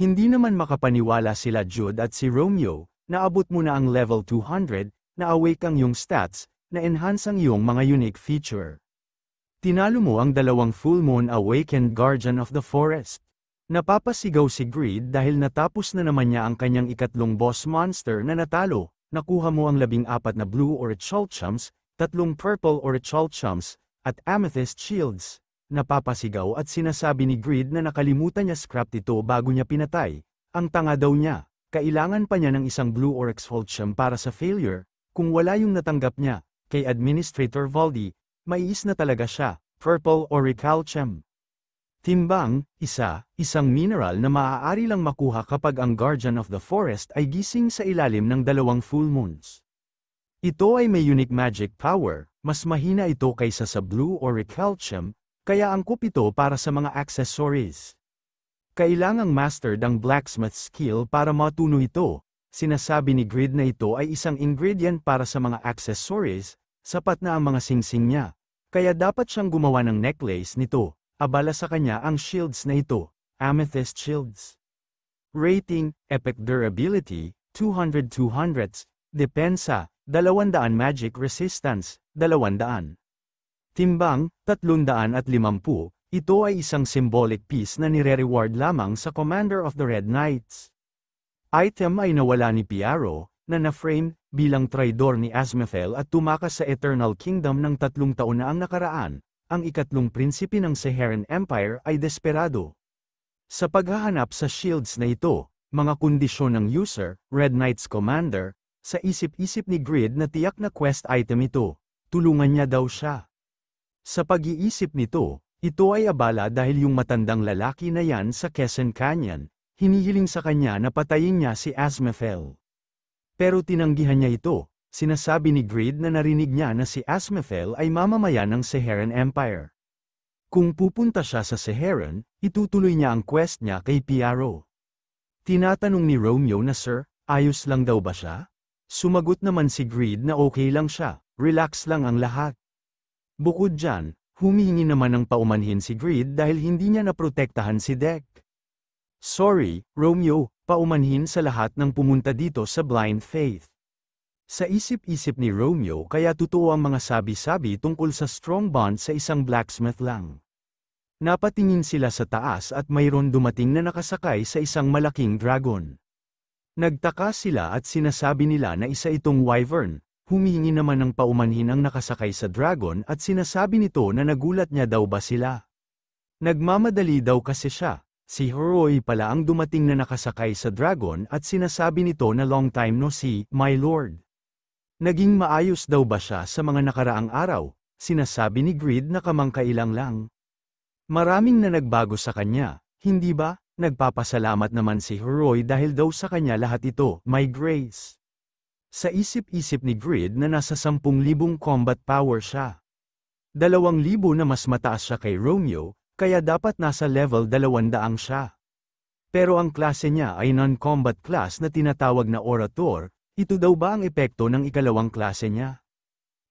Hindi naman makapaniwala sila Jude at si Romeo, naabot mo na ang level 200, na-awake ang iyong stats, na-enhance ang iyong mga unique feature. Tinalo mo ang dalawang full moon awakened guardian of the forest. Napapasigaw si Greed dahil natapos na naman niya ang kanyang ikatlong boss monster na natalo, nakuha mo ang labing apat na blue or chulchums, tatlong purple or chulchums, at amethyst shields napapasigaw at sinasabi ni Grid na nakalimutan niya scrap ito bago niya pinatay, ang tanga daw niya, kailangan pa niya ng isang blue or exfoliation para sa failure, kung wala yung natanggap niya, kay Administrator Valdi, maiis na talaga siya, purple or recalcium. Timbang, isa, isang mineral na maaari lang makuha kapag ang Guardian of the Forest ay gising sa ilalim ng dalawang full moons. Ito ay may unique magic power, mas mahina ito kaysa sa blue or recalcium, kaya ang kupito para sa mga accessories. Kailangang mastered ang blacksmith skill para matuno ito, sinasabi ni Grid na ito ay isang ingredient para sa mga accessories, sapat na ang mga singsing niya. Kaya dapat siyang gumawa ng necklace nito, abala sa kanya ang shields na ito, amethyst shields. Rating, Epic Durability, 200-200, Depensa, 200 Magic Resistance, 200. Timbang, 350, ito ay isang symbolic piece na nire-reward lamang sa Commander of the Red Knights. Item ay nawala ni Piaro, na na-frame bilang traidor ni Asmaphel at tumakas sa Eternal Kingdom ng tatlong taon na ang nakaraan, ang ikatlong prinsipi ng Seheran Empire ay desperado. Sa paghahanap sa shields na ito, mga kondisyon ng user, Red Knight's Commander, sa isip-isip ni Grid na tiyak na quest item ito. Tulungan niya daw siya. Sa pag-iisip nito, ito ay abala dahil yung matandang lalaki na yan sa Quezon Canyon, hinihiling sa kanya na patayin niya si Asmaphel. Pero tinanggihan niya ito, sinasabi ni Grid na narinig niya na si Asmaphel ay mamamayan ng Seheran Empire. Kung pupunta siya sa Seheran, itutuloy niya ang quest niya kay Piaro. Tinatanong ni Romeo na Sir, ayos lang daw ba siya? Sumagot naman si Grid na okay lang siya, relax lang ang lahat. Bukod dyan, humingi naman ng paumanhin si Greed dahil hindi niya naprotektahan si Deck. Sorry, Romeo, paumanhin sa lahat ng pumunta dito sa Blind Faith. Sa isip-isip ni Romeo kaya totoo ang mga sabi-sabi tungkol sa strong bond sa isang blacksmith lang. Napatingin sila sa taas at mayroon dumating na nakasakay sa isang malaking dragon. Nagtaka sila at sinasabi nila na isa itong wyvern, humingi naman ng paumanhin ang nakasakay sa dragon at sinasabi nito na nagulat niya daw ba sila. Nagmamadali daw kasi siya. Si Horoi pala ang dumating na nakasakay sa dragon at sinasabi nito na long time no see, my lord. Naging maayos daw ba siya sa mga nakaraang araw, sinasabi ni Grid na kamangkailang lang. Maraming na nagbago sa kanya, hindi ba? Nagpapasalamat naman si Horoi dahil daw sa kanya lahat ito, my grace. Sa isip-isip ni Grid na nasa 10,000 combat power siya. 2,000 na mas mataas siya kay Romeo, kaya dapat nasa level 200 siya. Pero ang klase niya ay non-combat class na tinatawag na orator, ito daw ba ang epekto ng ikalawang klase niya?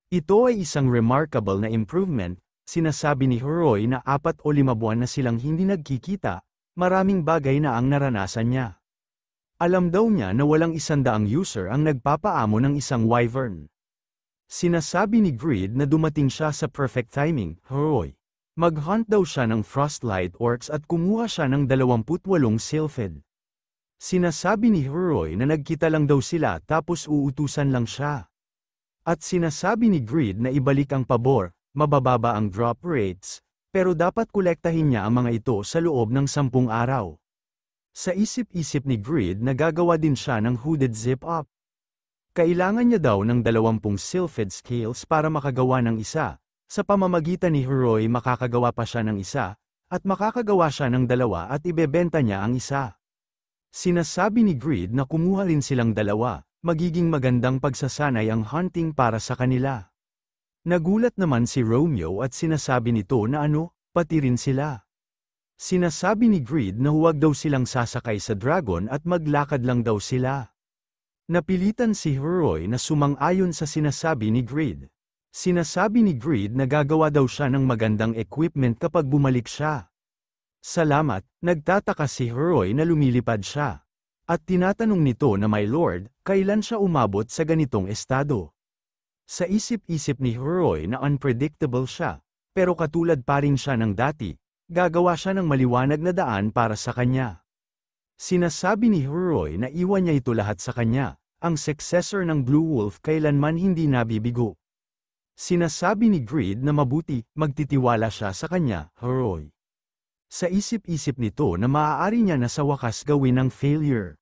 Ito ay isang remarkable na improvement, sinasabi ni Heroy na apat o lima buwan na silang hindi nagkikita, maraming bagay na ang naranasan niya. Alam daw niya na walang isandaang user ang nagpapaamo ng isang wyvern. Sinasabi ni Greed na dumating siya sa perfect timing, Horoy. Maghunt daw siya ng Frostlight Orcs at kumuha siya ng 28 Silfed. Sinasabi ni Horoy na nagkita lang daw sila tapos uutusan lang siya. At sinasabi ni Greed na ibalik ang pabor, mabababa ang drop rates, pero dapat kolektahin niya ang mga ito sa loob ng 10 araw. Sa isip-isip ni Grid na din siya ng hooded zip-up. Kailangan niya daw ng 20 sylphid scales para makagawa ng isa, sa pamamagitan ni Heroi makakagawa pa siya ng isa, at makakagawa siya ng dalawa at ibebenta niya ang isa. Sinasabi ni Grid na kumuha rin silang dalawa, magiging magandang pagsasanay ang hunting para sa kanila. Nagulat naman si Romeo at sinasabi nito na ano, pati rin sila. Sinasabi ni Greed na huwag daw silang sasakay sa dragon at maglakad lang daw sila. Napilitan si Heroy na sumang-ayon sa sinasabi ni Greed. Sinasabi ni Greed na gagawa daw siya ng magandang equipment kapag bumalik siya. Salamat, nagtataka si Heroy na lumilipad siya. At tinatanong nito na my lord, kailan siya umabot sa ganitong estado? Sa isip-isip ni Heroy na unpredictable siya, pero katulad pa rin siya ng dati, Gagawa siya ng maliwanag na daan para sa kanya. Sinasabi ni Huroy na iwan niya ito lahat sa kanya, ang successor ng Blue Wolf kailanman hindi nabibigo. Sinasabi ni Greed na mabuti, magtitiwala siya sa kanya, Huroy. Sa isip-isip nito na maaari niya na sa wakas gawin ang failure.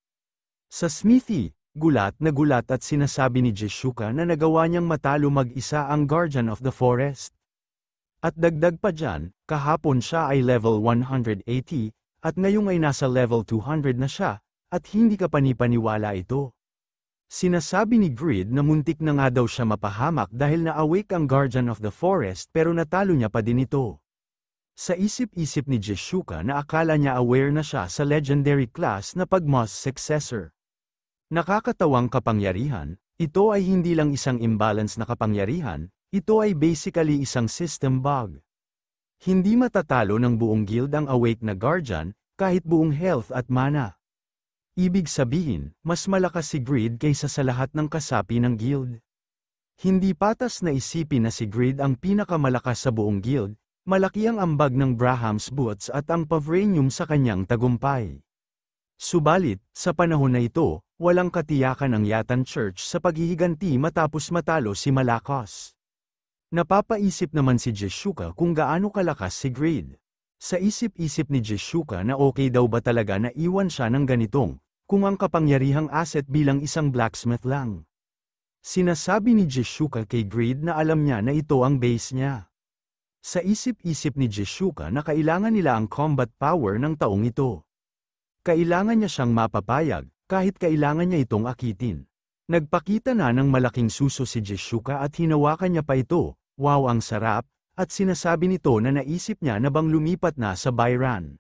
Sa Smithy, gulat na gulat at sinasabi ni Jishuka na nagawa niyang matalo mag-isa ang Guardian of the Forest. At dagdag pa dyan, kahapon siya ay level 180, at ngayong ay nasa level 200 na siya, at hindi ka panipaniwala ito. Sinasabi ni Grid na muntik na nga daw siya mapahamak dahil na-awake ang Guardian of the Forest pero natalo niya pa din ito. Sa isip-isip ni Jeshuka na akala niya aware na siya sa legendary class na pagmos successor. Nakakatawang kapangyarihan, ito ay hindi lang isang imbalance na kapangyarihan, ito ay basically isang system bug. Hindi matatalo ng buong guild ang awake na guardian, kahit buong health at mana. Ibig sabihin, mas malakas si Grid kaysa sa lahat ng kasapi ng guild. Hindi patas na isipin na si Grid ang pinakamalakas sa buong guild, malaki ang ambag ng Brahams Boots at ang Pavranium sa kanyang tagumpay. Subalit, sa panahon na ito, walang katiyakan ang Yatan Church sa paghihiganti matapos matalo si Malakos. Napapaisip naman si Jeshuka kung gaano kalakas si Grade. Sa isip-isip ni Jeshuka na okay daw ba talaga na iwan siya ng ganitong, kung ang kapangyarihang asset bilang isang blacksmith lang. Sinasabi ni Jeshuka kay Grade na alam niya na ito ang base niya. Sa isip-isip ni Jeshuka na kailangan nila ang combat power ng taong ito. Kailangan niya siyang mapapayag, kahit kailangan niya itong akitin. Nagpakita na ng malaking suso si Jeshuka at hinawakan niya pa ito, wow ang sarap, at sinasabi nito na naisip niya na bang lumipat na sa Byron.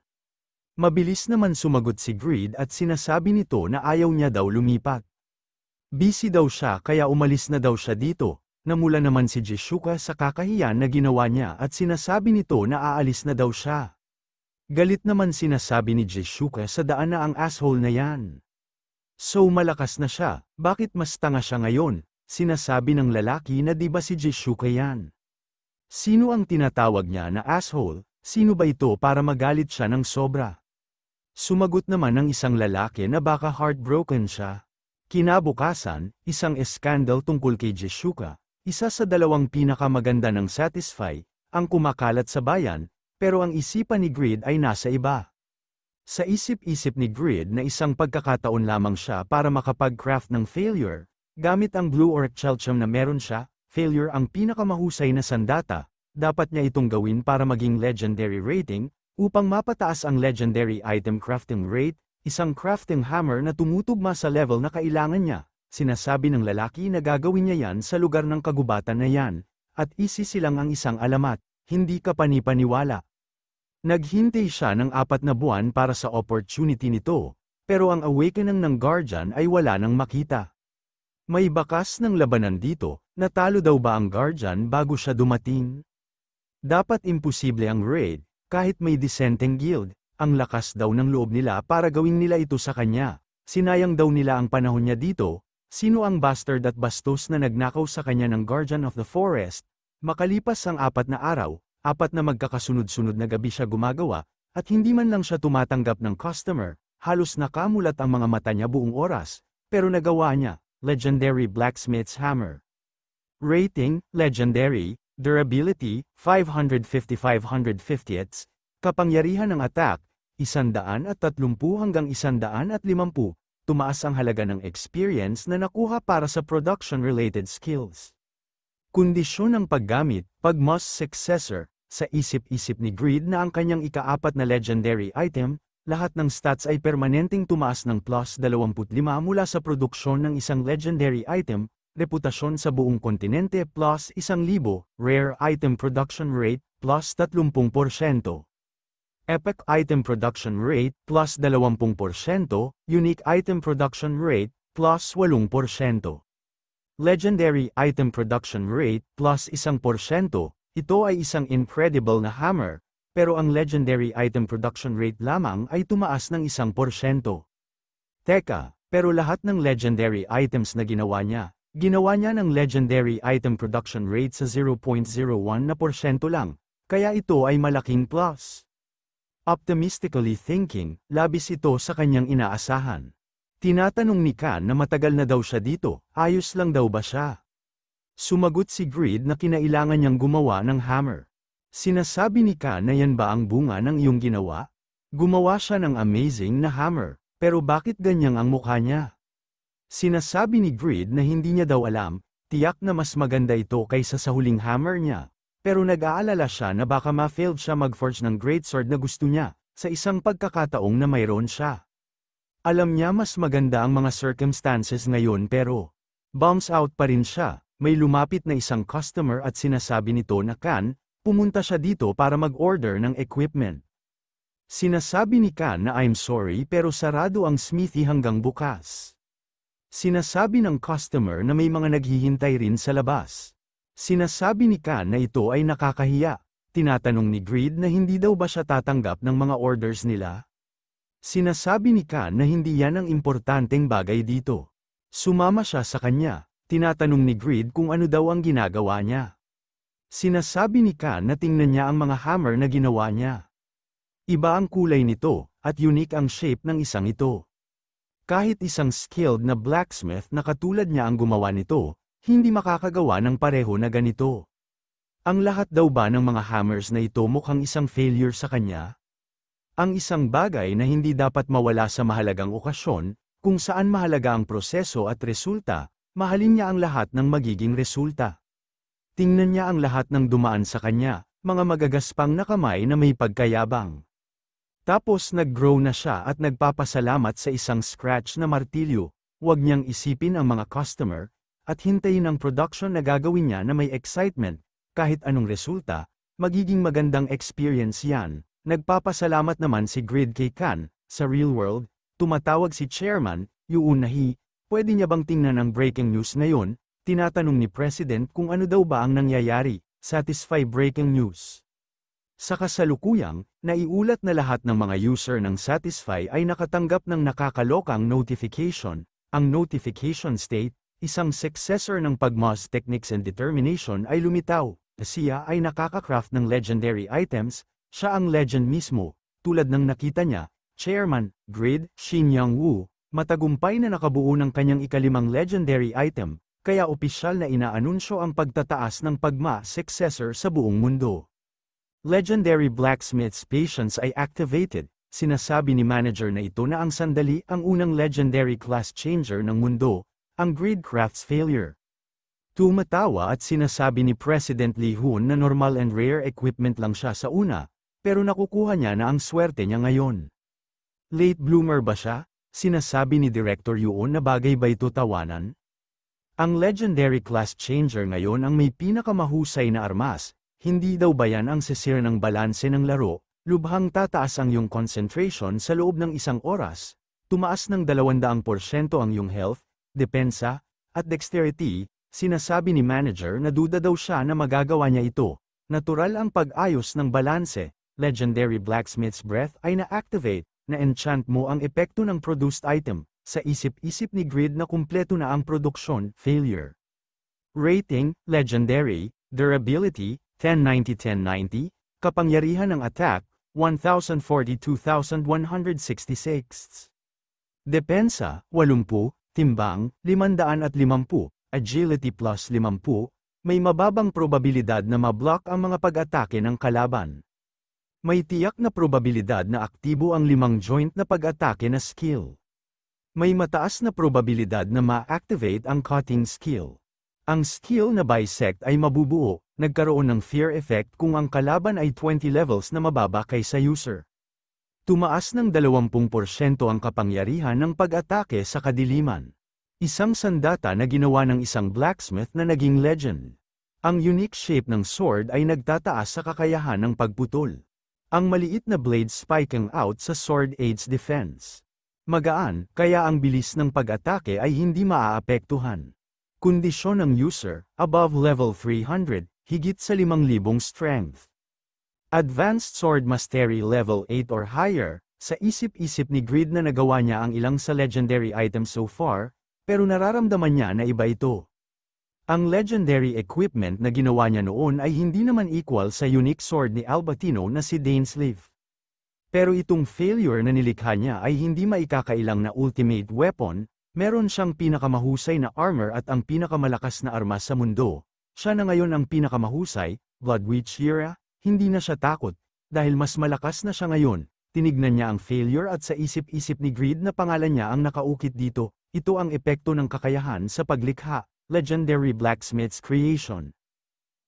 Mabilis naman sumagot si Greed at sinasabi nito na ayaw niya daw lumipat. Busy daw siya kaya umalis na daw siya dito, namula naman si Jeshuka sa kakahiyan na ginawa niya at sinasabi nito na aalis na daw siya. Galit naman sinasabi ni Jeshuka sa daan na ang asshole na yan. So malakas na siya, bakit mas tanga siya ngayon? Sinasabi ng lalaki na di ba si Jishuka yan? Sino ang tinatawag niya na asshole? Sino ba ito para magalit siya ng sobra? Sumagot naman ng isang lalaki na baka heartbroken siya. Kinabukasan, isang eskandal tungkol kay Jishuka, isa sa dalawang pinakamaganda ng Satisfy, ang kumakalat sa bayan, pero ang isipan ni Grid ay nasa iba. Sa isip-isip ni Grid na isang pagkakataon lamang siya para makapag-craft ng failure, gamit ang blue or chalchum na meron siya, failure ang pinakamahusay na sandata, dapat niya itong gawin para maging legendary rating, upang mapataas ang legendary item crafting rate, isang crafting hammer na tumutugma sa level na kailangan niya, sinasabi ng lalaki na gagawin niya yan sa lugar ng kagubatan na yan, at isisilang ang isang alamat, hindi ka panipaniwala. Naghintay siya ng apat na buwan para sa opportunity nito, pero ang awakening ng Guardian ay wala nang makita. May bakas ng labanan dito, natalo daw ba ang Guardian bago siya dumating? Dapat imposible ang raid, kahit may dissenting guild, ang lakas daw ng loob nila para gawin nila ito sa kanya, sinayang daw nila ang panahon niya dito, sino ang bastard at bastos na nagnakaw sa kanya ng Guardian of the Forest, makalipas ang apat na araw, apat na magkakasunod-sunod na gabi siya gumagawa, at hindi man lang siya tumatanggap ng customer, halos nakamulat ang mga mata niya buong oras, pero nagawa niya, Legendary Blacksmith's Hammer. Rating, Legendary, Durability, 550-550, Kapangyarihan ng Attack, 130 hanggang 150, tumaas ang halaga ng experience na nakuha para sa production-related skills. Kondisyon ng paggamit, pag Moss successor, sa isip-isip ni Greed na ang kanyang ikaapat na legendary item, lahat ng stats ay permanenteng tumaas ng plus 25 mula sa produksyon ng isang legendary item, reputasyon sa buong kontinente plus 1,000, rare item production rate plus 30%, epic item production rate plus 20%, unique item production rate plus 8%. Legendary item production rate plus 1%, ito ay isang incredible na hammer, pero ang legendary item production rate lamang ay tumaas ng 1%. Teka, pero lahat ng legendary items na ginawa niya, ginawa niya ng legendary item production rate sa 0.01 na porsyento lang, kaya ito ay malaking plus. Optimistically thinking, labis ito sa kanyang inaasahan. Tinatanong ni Khan na matagal na daw siya dito, ayos lang daw ba siya? Sumagot si Grid na kinailangan niyang gumawa ng hammer. Sinasabi ni Khan na yan ba ang bunga ng iyong ginawa? Gumawa siya ng amazing na hammer, pero bakit ganyang ang mukha niya? Sinasabi ni Grid na hindi niya daw alam, tiyak na mas maganda ito kaysa sa huling hammer niya. Pero nag-aalala siya na baka ma-failed siya mag-forge ng greatsword na gusto niya, sa isang pagkakataong na mayroon siya. Alam niya mas maganda ang mga circumstances ngayon pero, bounce out pa rin siya. May lumapit na isang customer at sinasabi nito na Kan, pumunta siya dito para mag-order ng equipment. Sinasabi ni Kan na I'm sorry pero sarado ang smithy hanggang bukas. Sinasabi ng customer na may mga naghihintay rin sa labas. Sinasabi ni Kan na ito ay nakakahiya. Tinatanong ni Greed na hindi daw ba siya tatanggap ng mga orders nila? Sinasabi ni Ka na hindi yan ang importanteng bagay dito. Sumama siya sa kanya, tinatanong ni Grid kung ano daw ang ginagawa niya. Sinasabi ni Ka na tingnan niya ang mga hammer na ginawa niya. Iba ang kulay nito, at unique ang shape ng isang ito. Kahit isang skilled na blacksmith na katulad niya ang gumawa nito, hindi makakagawa ng pareho na ganito. Ang lahat daw ba ng mga hammers na ito mukhang isang failure sa kanya? Ang isang bagay na hindi dapat mawala sa mahalagang okasyon, kung saan mahalaga ang proseso at resulta, mahalin niya ang lahat ng magiging resulta. Tingnan niya ang lahat ng dumaan sa kanya, mga magagaspang na kamay na may pagkayabang. Tapos nag-grow na siya at nagpapasalamat sa isang scratch na martilyo, huwag niyang isipin ang mga customer, at hintayin ang production na gagawin niya na may excitement, kahit anong resulta, magiging magandang experience yan, Nagpapasalamat naman si Grid kay Khan, sa real world, tumatawag si Chairman, Yuunahi, pwede niya bang tingnan ang breaking news na yon? Tinatanong ni President kung ano daw ba ang nangyayari, satisfy breaking news. Sa kasalukuyang, naiulat na lahat ng mga user ng Satisfy ay nakatanggap ng nakakalokang notification, ang notification state, isang successor ng Pagmas Techniques and Determination ay lumitaw, siya ay nakakakraft ng legendary items, siya ang legend mismo, tulad ng nakita niya, Chairman, Grid, Shin Yang Wu, matagumpay na nakabuo ng kanyang ikalimang legendary item, kaya opisyal na inaanunsyo ang pagtataas ng Pagma successor sa buong mundo. Legendary Blacksmith's patience ay activated, sinasabi ni manager na ito na ang sandali ang unang legendary class changer ng mundo, ang Gridcraft's failure. Tumatawa at sinasabi ni President Lee Hoon na normal and rare equipment lang siya sa una, pero nakukuha niya na ang swerte niya ngayon. Late bloomer ba siya? Sinasabi ni Director Yuon na bagay ba ito tawanan? Ang legendary class changer ngayon ang may pinakamahusay na armas, hindi daw ba yan ang sisir ng balanse ng laro, lubhang tataas ang iyong concentration sa loob ng isang oras, tumaas ng 200% ang iyong health, depensa, at dexterity, sinasabi ni manager na duda daw siya na magagawa niya ito. Natural ang pag-ayos ng balanse, Legendary Blacksmith's Breath ay na-activate, na-enchant mo ang epekto ng produced item, sa isip-isip ni Grid na kumpleto na ang produksyon, failure. Rating, Legendary, Durability, 1090-1090, Kapangyarihan ng Attack, 1042,166. Depensa, 80, Timbang, 550, Agility plus 50, may mababang probabilidad na mablock ang mga pag-atake ng kalaban. May tiyak na probabilidad na aktibo ang limang joint na pag-atake na skill. May mataas na probabilidad na ma-activate ang cutting skill. Ang skill na bisect ay mabubuo, nagkaroon ng fear effect kung ang kalaban ay 20 levels na mababa kaysa user. Tumaas ng 20% ang kapangyarihan ng pag-atake sa kadiliman. Isang sandata na ginawa ng isang blacksmith na naging legend. Ang unique shape ng sword ay nagtataas sa kakayahan ng pagputol. Ang maliit na blade spiking out sa sword aids defense. Magaan, kaya ang bilis ng pag-atake ay hindi maaapektuhan. Kondisyon ng user, above level 300, higit sa 5,000 strength. Advanced Sword Mastery level 8 or higher, sa isip-isip ni Grid na nagawa niya ang ilang sa legendary item so far, pero nararamdaman niya na iba ito. Ang legendary equipment na ginawa niya noon ay hindi naman equal sa unique sword ni Albatino na si Dane Sleeve. Pero itong failure na nilikha niya ay hindi maikakailang na ultimate weapon, meron siyang pinakamahusay na armor at ang pinakamalakas na armas sa mundo. Siya na ngayon ang pinakamahusay, Blood Witch hindi na siya takot, dahil mas malakas na siya ngayon. Tinignan niya ang failure at sa isip-isip ni Greed na pangalan niya ang nakaukit dito, ito ang epekto ng kakayahan sa paglikha legendary blacksmith's creation.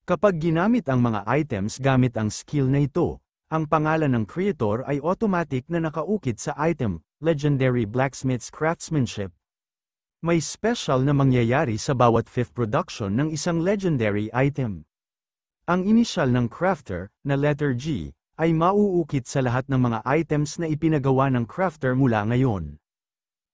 Kapag ginamit ang mga items gamit ang skill na ito, ang pangalan ng creator ay automatic na nakaukit sa item, Legendary Blacksmith's Craftsmanship. May special na mangyayari sa bawat fifth production ng isang legendary item. Ang initial ng crafter, na letter G, ay mauukit sa lahat ng mga items na ipinagawa ng crafter mula ngayon.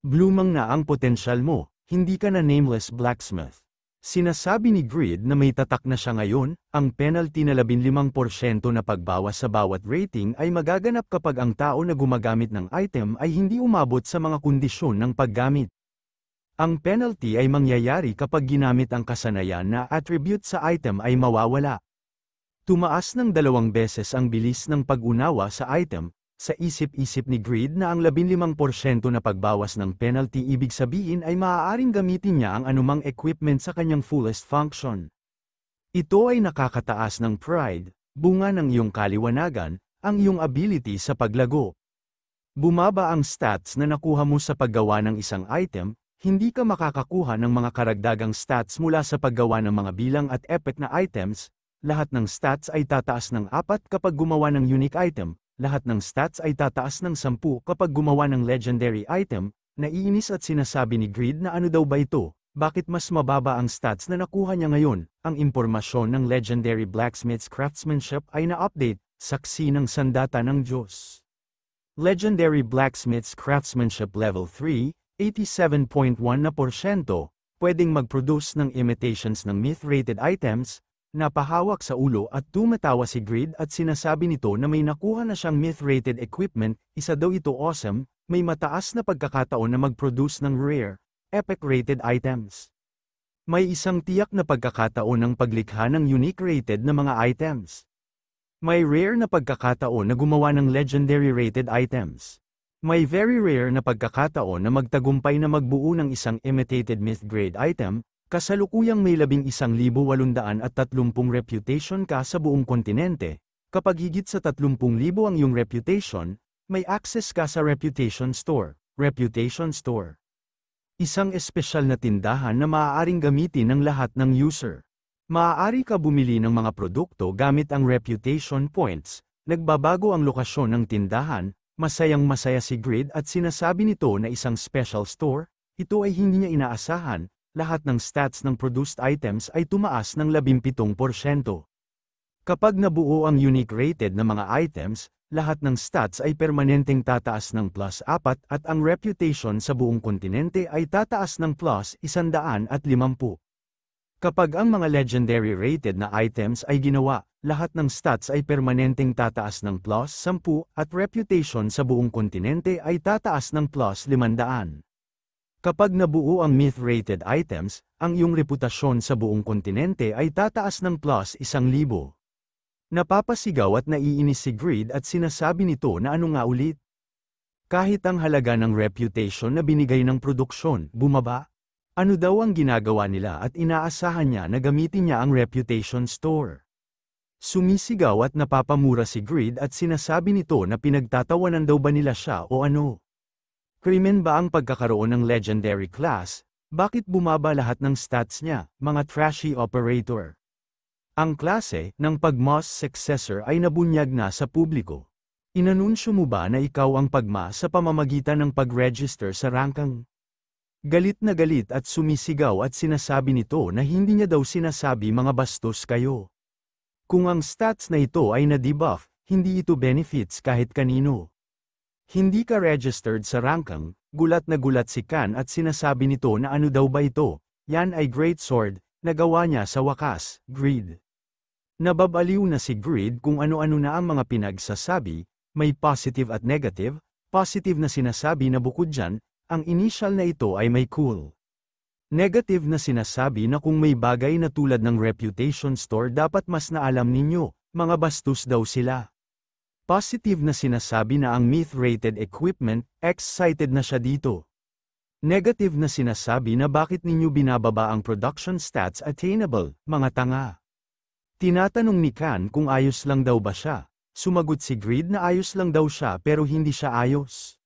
Blumang na ang potensyal mo, hindi ka na nameless blacksmith. Sinasabi ni Grid na may tatak na siya ngayon, ang penalty na 15% na pagbawas sa bawat rating ay magaganap kapag ang tao na gumagamit ng item ay hindi umabot sa mga kondisyon ng paggamit. Ang penalty ay mangyayari kapag ginamit ang kasanayan na attribute sa item ay mawawala. Tumaas ng dalawang beses ang bilis ng pag-unawa sa item, sa isip-isip ni Greed na ang 15% na pagbawas ng penalty ibig sabihin ay maaaring gamitin niya ang anumang equipment sa kanyang fullest function. Ito ay nakakataas ng pride, bunga ng iyong kaliwanagan, ang iyong ability sa paglago. Bumaba ang stats na nakuha mo sa paggawa ng isang item, hindi ka makakakuha ng mga karagdagang stats mula sa paggawa ng mga bilang at epet na items, lahat ng stats ay tataas ng 4 kapag gumawa ng unique item, lahat ng stats ay tataas ng 10 kapag gumawa ng legendary item, naiinis at sinasabi ni Greed na ano daw ba ito, bakit mas mababa ang stats na nakuha niya ngayon, ang impormasyon ng legendary blacksmith's craftsmanship ay na-update, saksi ng sandata ng Diyos. Legendary blacksmith's craftsmanship level 3, 87.1 na porsyento, pwedeng mag-produce ng imitations ng myth-rated items, Napahawak sa ulo at tumatawa si Grid at sinasabi nito na may nakuha na siyang myth-rated equipment, isa daw ito awesome, may mataas na pagkakataon na mag-produce ng rare, epic-rated items. May isang tiyak na pagkakataon ng paglikha ng unique-rated na mga items. May rare na pagkakataon na gumawa ng legendary-rated items. May very rare na pagkakataon na magtagumpay na magbuo ng isang imitated myth-grade item, Kasalukuyang may 11,830 reputation ka sa buong kontinente, kapag higit sa 30,000 ang iyong reputation, may access ka sa Reputation Store. Reputation Store. Isang espesyal na tindahan na maaaring gamitin ng lahat ng user. Maaari ka bumili ng mga produkto gamit ang reputation points, nagbabago ang lokasyon ng tindahan, masayang masaya si Grid at sinasabi nito na isang special store, ito ay hindi niya inaasahan, lahat ng stats ng produced items ay tumaas ng 17%. Kapag nabuo ang unique rated na mga items, lahat ng stats ay permanenteng tataas ng plus 4 at ang reputation sa buong kontinente ay tataas ng plus 150. Kapag ang mga legendary rated na items ay ginawa, lahat ng stats ay permanenteng tataas ng plus 10 at reputation sa buong kontinente ay tataas ng plus 500. Kapag nabuo ang myth-rated items, ang iyong reputasyon sa buong kontinente ay tataas ng plus isang libo. Napapasigaw at naiinis si Greed at sinasabi nito na ano nga ulit? Kahit ang halaga ng reputation na binigay ng produksyon, bumaba. Ano daw ang ginagawa nila at inaasahan niya na gamitin niya ang reputation store? Sumisigaw at napapamura si Greed at sinasabi nito na pinagtatawanan daw ba nila siya o ano? Krimen ba ang pagkakaroon ng legendary class? Bakit bumaba lahat ng stats niya, mga trashy operator? Ang klase ng pagmas successor ay nabunyag na sa publiko. Inanunsyo mo ba na ikaw ang pagma sa pamamagitan ng pag-register sa rankang? Galit na galit at sumisigaw at sinasabi nito na hindi niya daw sinasabi mga bastos kayo. Kung ang stats na ito ay na-debuff, hindi ito benefits kahit kanino. Hindi ka registered sa rangkang, gulat na gulat si Khan at sinasabi nito na ano daw ba ito, yan ay Great Sword, nagawa niya sa wakas, Greed. Nababaliw na si Greed kung ano-ano na ang mga pinagsasabi, may positive at negative, positive na sinasabi na bukod dyan, ang initial na ito ay may cool. Negative na sinasabi na kung may bagay na tulad ng reputation store dapat mas naalam ninyo, mga bastos daw sila. Positive na sinasabi na ang myth-rated equipment, excited na siya dito. Negative na sinasabi na bakit ninyo binababa ang production stats attainable, mga tanga. Tinatanong ni Khan kung ayos lang daw ba siya. Sumagot si Grid na ayos lang daw siya pero hindi siya ayos.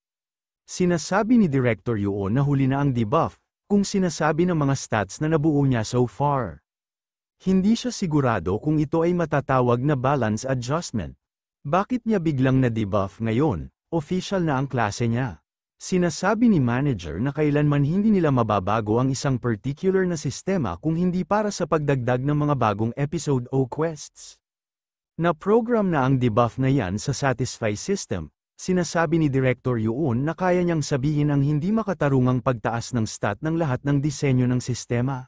Sinasabi ni Director Yuo na huli na ang debuff, kung sinasabi ng mga stats na nabuo niya so far. Hindi siya sigurado kung ito ay matatawag na balance adjustment bakit niya biglang na-debuff ngayon? Official na ang klase niya. Sinasabi ni manager na kailanman hindi nila mababago ang isang particular na sistema kung hindi para sa pagdagdag ng mga bagong episode o quests. Na-program na ang debuff na yan sa Satisfy system, sinasabi ni Director Yoon na kaya niyang sabihin ang hindi makatarungang pagtaas ng stat ng lahat ng disenyo ng sistema.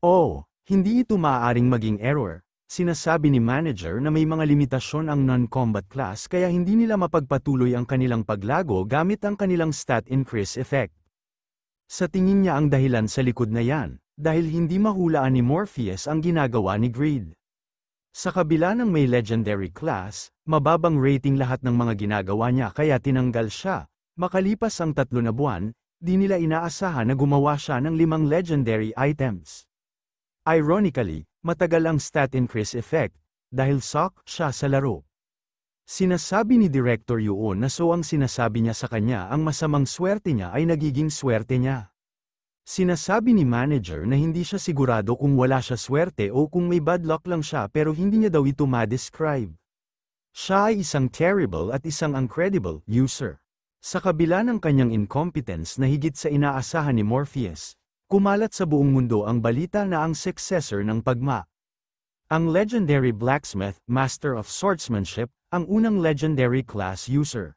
Oh, hindi ito maaaring maging error, Sinasabi ni manager na may mga limitasyon ang non-combat class kaya hindi nila mapagpatuloy ang kanilang paglago gamit ang kanilang stat increase effect. Sa tingin niya ang dahilan sa likod na yan, dahil hindi mahulaan ni Morpheus ang ginagawa ni Greed. Sa kabila ng may legendary class, mababang rating lahat ng mga ginagawa niya kaya tinanggal siya. Makalipas ang tatlo na buwan, di nila inaasahan na gumawa siya ng limang legendary items. Ironically, Matagal ang statin Chris effect, dahil sock siya sa laro. Sinasabi ni Director Yuon na so ang sinasabi niya sa kanya ang masamang swerte niya ay nagiging swerte niya. Sinasabi ni manager na hindi siya sigurado kung wala siya swerte o kung may bad luck lang siya pero hindi niya daw ito ma-describe. Siya ay isang terrible at isang incredible user. Sa kabila ng kanyang incompetence na higit sa inaasahan ni Morpheus, Kumalat sa buong mundo ang balita na ang successor ng Pagma. Ang legendary blacksmith, master of swordsmanship, ang unang legendary class user.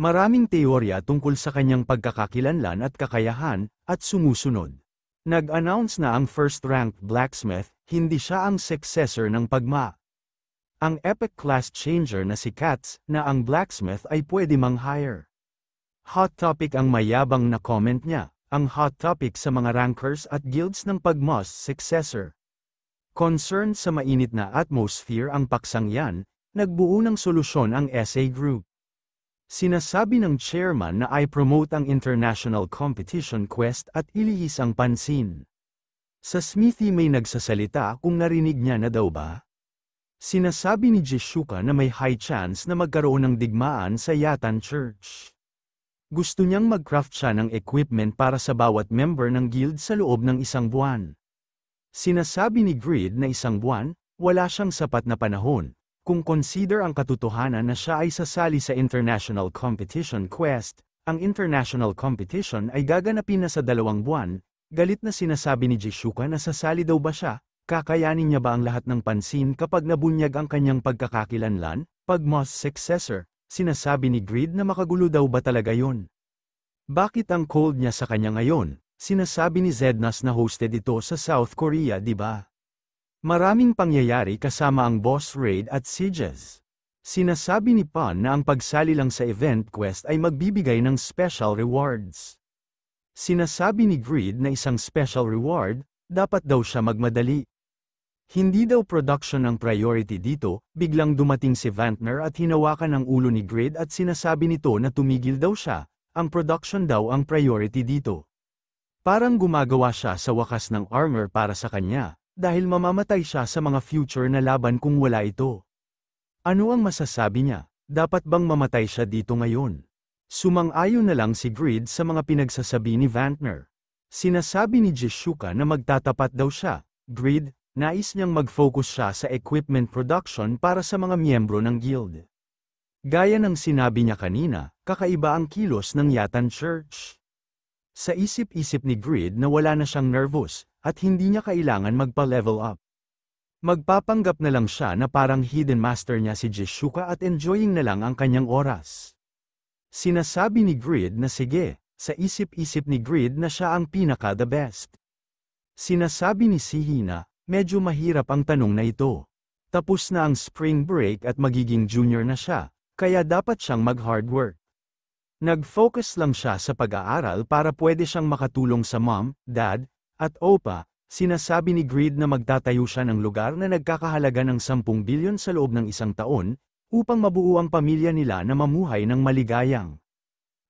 Maraming teorya tungkol sa kanyang pagkakakilanlan at kakayahan, at sumusunod. Nag-announce na ang first-ranked blacksmith, hindi siya ang successor ng Pagma. Ang epic class changer na si Katz, na ang blacksmith ay pwede mang hire. Hot topic ang mayabang na comment niya ang hot topic sa mga rankers at guilds ng Pagmos successor. Concerned sa mainit na atmosphere ang paksang yan, nagbuo ng solusyon ang SA Group. Sinasabi ng chairman na ay promote ang international competition quest at ilihis ang pansin. Sa Smithy may nagsasalita kung narinig niya na daw ba? Sinasabi ni Jishuka na may high chance na magkaroon ng digmaan sa Yatan Church. Gusto niyang magcraft siya ng equipment para sa bawat member ng guild sa loob ng isang buwan. Sinasabi ni Grid na isang buwan, wala siyang sapat na panahon, kung consider ang katotohanan na siya ay sasali sa International Competition Quest, ang international competition ay gaganapin na sa dalawang buwan, galit na sinasabi ni Jishuka na sasali daw ba siya, kakayanin niya ba ang lahat ng pansin kapag nabunyag ang kanyang pagkakakilanlan, pag Moss successor, Sinasabi ni Grid na makagulo daw ba talaga yon? Bakit ang cold niya sa kanya ngayon? Sinasabi ni Zednas na hosted ito sa South Korea di ba? Maraming pangyayari kasama ang boss raid at sieges. Sinasabi ni Pan na ang pagsali lang sa event quest ay magbibigay ng special rewards. Sinasabi ni Greed na isang special reward, dapat daw siya magmadali. Hindi daw production ang priority dito, biglang dumating si Vantner at hinawakan ang ulo ni Grid at sinasabi nito na tumigil daw siya, ang production daw ang priority dito. Parang gumagawa siya sa wakas ng armor para sa kanya, dahil mamamatay siya sa mga future na laban kung wala ito. Ano ang masasabi niya? Dapat bang mamatay siya dito ngayon? Sumang-ayon na lang si Grid sa mga pinagsasabi ni Vantner. Sinasabi ni Jishuka na magtatapat daw siya, Grid, nais niyang mag-focus siya sa equipment production para sa mga miyembro ng guild. Gaya ng sinabi niya kanina, kakaiba ang kilos ng Yatan Church. Sa isip-isip ni Grid na wala na siyang nervous, at hindi niya kailangan magpa-level up. Magpapanggap na lang siya na parang hidden master niya si Jishuka at enjoying na lang ang kanyang oras. Sinasabi ni Grid na sige, sa isip-isip ni Grid na siya ang pinaka the best. Sinasabi ni Sihina, Medyo mahirap ang tanong na ito. Tapos na ang spring break at magiging junior na siya, kaya dapat siyang mag-hard work. Nag-focus lang siya sa pag-aaral para pwede siyang makatulong sa mom, dad, at opa, sinasabi ni Greed na magtatayo siya ng lugar na nagkakahalaga ng 10 bilyon sa loob ng isang taon, upang mabuo ang pamilya nila na mamuhay ng maligayang.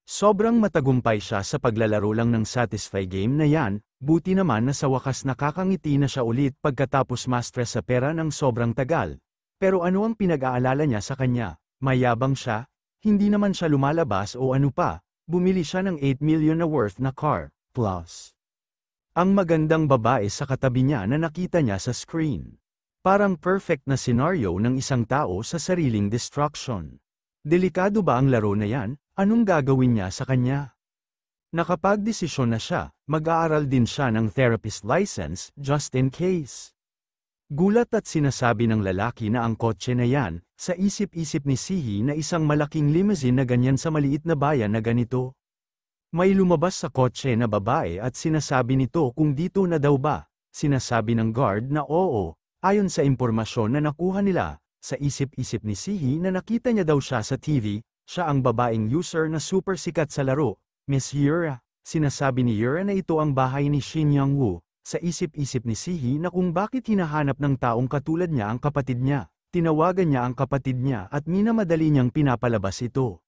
Sobrang matagumpay siya sa paglalaro lang ng Satisfy game na yan, buti naman na sa wakas nakakangiti na siya ulit pagkatapos ma-stress sa pera ng sobrang tagal. Pero ano ang pinag-aalala niya sa kanya? Mayabang siya? Hindi naman siya lumalabas o ano pa, bumili siya ng 8 million na worth na car, plus. Ang magandang babae sa katabi niya na nakita niya sa screen. Parang perfect na senaryo ng isang tao sa sariling destruction. Delikado ba ang laro na yan? Anong gagawin niya sa kanya? Nakapagdesisyon na siya, mag-aaral din siya ng therapist license just in case. Gulat at sinasabi ng lalaki na ang kotse na yan, sa isip-isip ni Sihi na isang malaking limousine na ganyan sa maliit na bayan na ganito. May lumabas sa kotse na babae at sinasabi nito kung dito na daw ba, sinasabi ng guard na oo, ayon sa impormasyon na nakuha nila, sa isip-isip ni Sihi na nakita niya daw siya sa TV, siya ang babaeng user na super sikat sa laro, Miss Yura. Sinasabi ni Yura na ito ang bahay ni Shin Young Woo, sa isip-isip ni Sihi na kung bakit hinahanap ng taong katulad niya ang kapatid niya. Tinawagan niya ang kapatid niya at minamadali niyang pinapalabas ito.